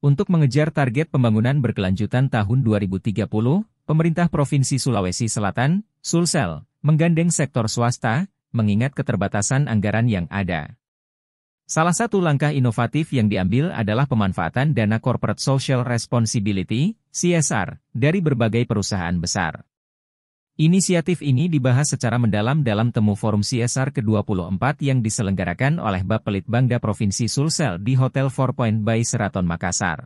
Untuk mengejar target pembangunan berkelanjutan tahun 2030, pemerintah Provinsi Sulawesi Selatan, Sulsel, menggandeng sektor swasta, mengingat keterbatasan anggaran yang ada. Salah satu langkah inovatif yang diambil adalah pemanfaatan dana Corporate Social Responsibility, CSR, dari berbagai perusahaan besar. Inisiatif ini dibahas secara mendalam dalam temu forum CSR ke-24 yang diselenggarakan oleh Bapelit Bangda Provinsi Sulsel di Hotel Four Point by Seraton Makassar.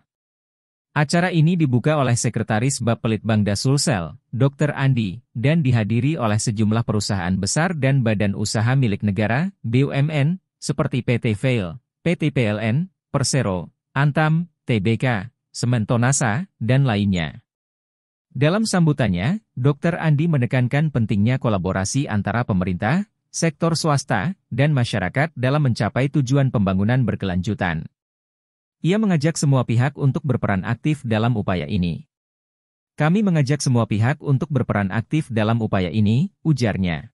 Acara ini dibuka oleh Sekretaris Bapelit Bangda Sulsel, Dr. Andi, dan dihadiri oleh sejumlah perusahaan besar dan badan usaha milik negara, BUMN, seperti PT VAIL, PT PLN, Persero, Antam, TBK, Semen Tonasa, dan lainnya. Dalam sambutannya, Dr. Andi menekankan pentingnya kolaborasi antara pemerintah, sektor swasta, dan masyarakat dalam mencapai tujuan pembangunan berkelanjutan. Ia mengajak semua pihak untuk berperan aktif dalam upaya ini. Kami mengajak semua pihak untuk berperan aktif dalam upaya ini, ujarnya.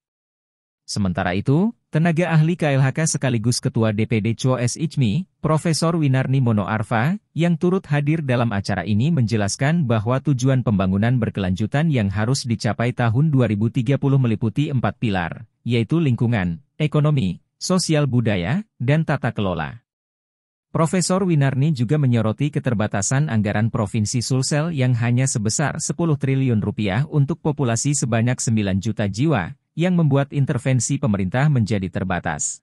Sementara itu, tenaga ahli KLHK sekaligus Ketua DPD S. Ichmi, Profesor Winarni Mono Arfa, yang turut hadir dalam acara ini menjelaskan bahwa tujuan pembangunan berkelanjutan yang harus dicapai tahun 2030 meliputi empat pilar, yaitu lingkungan, ekonomi, sosial budaya, dan tata kelola. Profesor Winarni juga menyoroti keterbatasan anggaran Provinsi Sulsel yang hanya sebesar 10 triliun rupiah untuk populasi sebanyak 9 juta jiwa, yang membuat intervensi pemerintah menjadi terbatas.